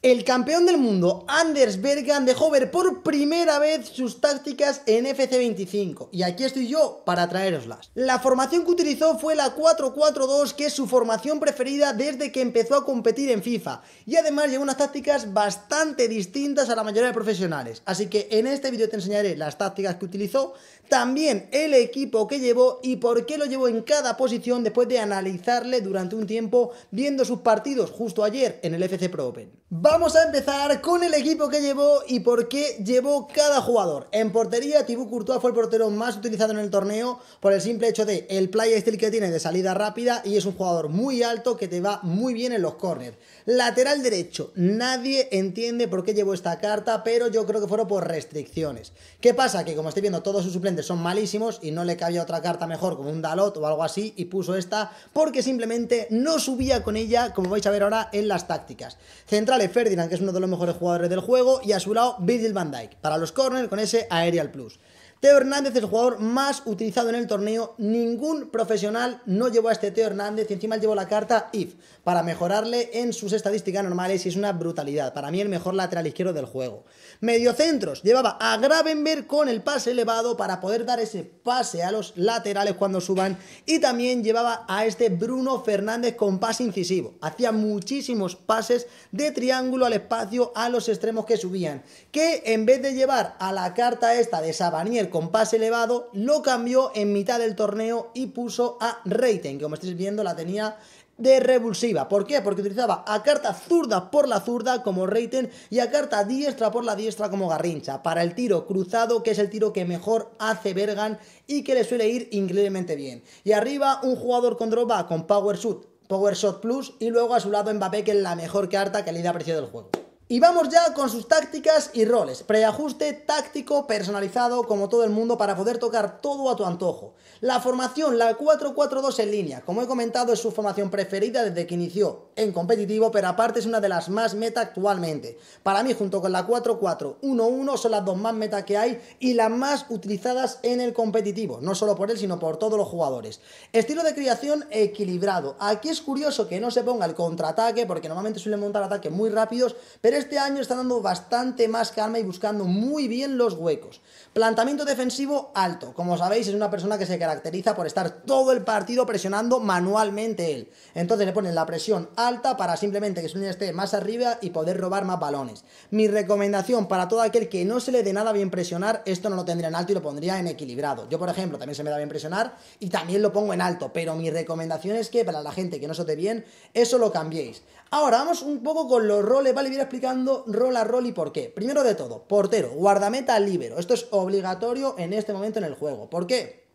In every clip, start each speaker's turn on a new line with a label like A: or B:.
A: El campeón del mundo, Anders Bergan, dejó ver por primera vez sus tácticas en FC25 y aquí estoy yo para traeroslas. La formación que utilizó fue la 4-4-2 que es su formación preferida desde que empezó a competir en FIFA y además lleva unas tácticas bastante distintas a la mayoría de profesionales, así que en este vídeo te enseñaré las tácticas que utilizó, también el equipo que llevó y por qué lo llevó en cada posición después de analizarle durante un tiempo viendo sus partidos justo ayer en el FC Pro Open. Vamos a empezar con el equipo que llevó y por qué llevó cada jugador. En portería, Tibú Courtois fue el portero más utilizado en el torneo por el simple hecho de el play steel que tiene de salida rápida y es un jugador muy alto que te va muy bien en los corners. Lateral derecho, nadie entiende por qué llevó esta carta, pero yo creo que fueron por restricciones. ¿Qué pasa? Que como estoy viendo, todos sus suplentes son malísimos y no le cabía otra carta mejor como un Dalot o algo así y puso esta porque simplemente no subía con ella, como vais a ver ahora, en las tácticas. Central Ferdinand, que es uno de los mejores jugadores del juego, y a su lado Virgil van Dyke, para los corners con ese Aerial Plus. Teo Hernández es el jugador más utilizado en el torneo. Ningún profesional no llevó a este Teo Hernández y encima llevó la carta IF para mejorarle en sus estadísticas normales y es una brutalidad. Para mí el mejor lateral izquierdo del juego. Mediocentros. Llevaba a Gravenberg con el pase elevado para poder dar ese pase a los laterales cuando suban. Y también llevaba a este Bruno Fernández con pase incisivo. Hacía muchísimos pases de triángulo al espacio a los extremos que subían. Que en vez de llevar a la carta esta de Sabanier con pase elevado, lo cambió en mitad del torneo y puso a Reiten, que como estáis viendo la tenía de revulsiva. ¿Por qué? Porque utilizaba a carta zurda por la zurda como Reiten y a carta diestra por la diestra como Garrincha para el tiro cruzado, que es el tiro que mejor hace Bergan y que le suele ir increíblemente bien. Y arriba un jugador con dropa con Power Shot, Power Shot Plus y luego a su lado Mbappé, que es la mejor carta que le da precio del juego. Y vamos ya con sus tácticas y roles. Preajuste táctico personalizado como todo el mundo para poder tocar todo a tu antojo. La formación, la 4-4-2 en línea, como he comentado es su formación preferida desde que inició en competitivo, pero aparte es una de las más meta actualmente. Para mí junto con la 4-4-1-1 son las dos más meta que hay y las más utilizadas en el competitivo, no solo por él sino por todos los jugadores. Estilo de creación equilibrado. Aquí es curioso que no se ponga el contraataque porque normalmente suelen montar ataques muy rápidos, pero este año está dando bastante más calma y buscando muy bien los huecos. plantamiento defensivo alto. Como sabéis, es una persona que se caracteriza por estar todo el partido presionando manualmente él. Entonces le ponen la presión alta para simplemente que su línea esté más arriba y poder robar más balones. Mi recomendación para todo aquel que no se le dé nada bien presionar, esto no lo tendría en alto y lo pondría en equilibrado. Yo, por ejemplo, también se me da bien presionar y también lo pongo en alto, pero mi recomendación es que para la gente que no se bien, eso lo cambiéis. Ahora, vamos un poco con los roles, ¿vale? Voy a explicar explicando rol a rol y por qué. Primero de todo, portero, guardameta, libero. Esto es obligatorio en este momento en el juego. ¿Por qué?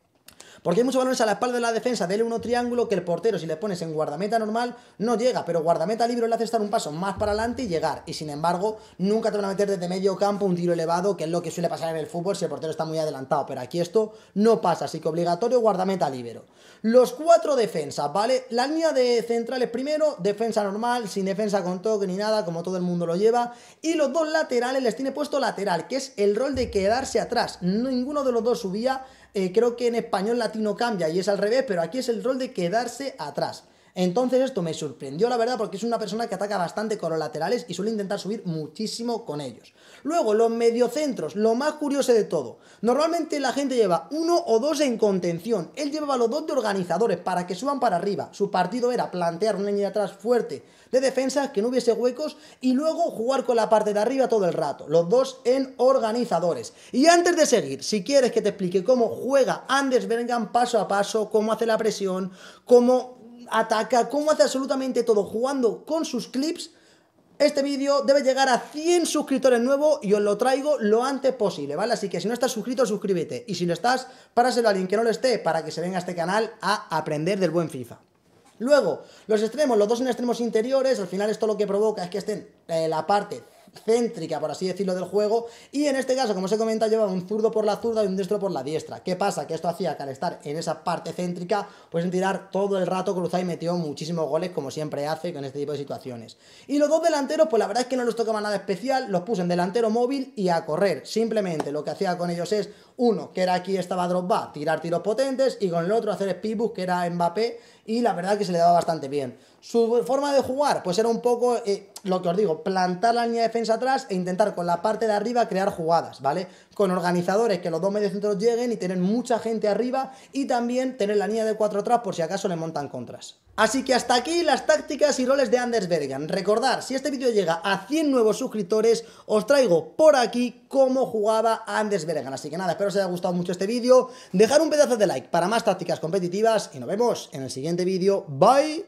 A: Porque hay muchos balones a la espalda de la defensa del 1 triángulo que el portero, si le pones en guardameta normal, no llega, pero guardameta libre le hace estar un paso más para adelante y llegar. Y sin embargo, nunca te van a meter desde medio campo un tiro elevado, que es lo que suele pasar en el fútbol si el portero está muy adelantado. Pero aquí esto no pasa, así que obligatorio guardameta libre. Los cuatro defensas, ¿vale? La línea de centrales primero, defensa normal, sin defensa con toque ni nada, como todo el mundo lo lleva. Y los dos laterales les tiene puesto lateral, que es el rol de quedarse atrás. Ninguno de los dos subía eh, creo que en español latino cambia y es al revés, pero aquí es el rol de quedarse atrás. Entonces esto me sorprendió, la verdad, porque es una persona que ataca bastante con los laterales y suele intentar subir muchísimo con ellos. Luego, los mediocentros, lo más curioso de todo. Normalmente la gente lleva uno o dos en contención. Él llevaba los dos de organizadores para que suban para arriba. Su partido era plantear una línea de atrás fuerte de defensa, que no hubiese huecos y luego jugar con la parte de arriba todo el rato. Los dos en organizadores. Y antes de seguir, si quieres que te explique cómo juega Anders Vengan paso a paso, cómo hace la presión, cómo ataca, como hace absolutamente todo jugando con sus clips. Este vídeo debe llegar a 100 suscriptores nuevos y os lo traigo lo antes posible, ¿vale? Así que si no estás suscrito, suscríbete. Y si lo estás, páraselo a alguien que no lo esté para que se venga a este canal a aprender del buen FIFA. Luego, los extremos, los dos en extremos interiores, al final esto lo que provoca es que estén en eh, la parte céntrica, por así decirlo, del juego. Y en este caso, como se comenta, llevaba un zurdo por la zurda y un destro por la diestra. ¿Qué pasa? Que esto hacía que al estar en esa parte céntrica, pues en tirar todo el rato Y metió muchísimos goles, como siempre hace con este tipo de situaciones. Y los dos delanteros, pues la verdad es que no les tocaba nada especial, los puse en delantero móvil y a correr. Simplemente lo que hacía con ellos es, uno, que era aquí estaba Drogba, tirar tiros potentes, y con el otro hacer bus que era Mbappé, y la verdad que se le daba bastante bien. Su forma de jugar, pues era un poco eh, lo que os digo, plantar la línea de defensa atrás e intentar con la parte de arriba crear jugadas, ¿vale? Con organizadores que los dos mediocentros lleguen y tener mucha gente arriba y también tener la línea de cuatro atrás por si acaso le montan contras. Así que hasta aquí las tácticas y roles de Anders Bergen. Recordad, si este vídeo llega a 100 nuevos suscriptores, os traigo por aquí cómo jugaba Anders Bergen. Así que nada, espero os haya gustado mucho este vídeo. Dejar un pedazo de like para más tácticas competitivas y nos vemos en el siguiente vídeo. Bye.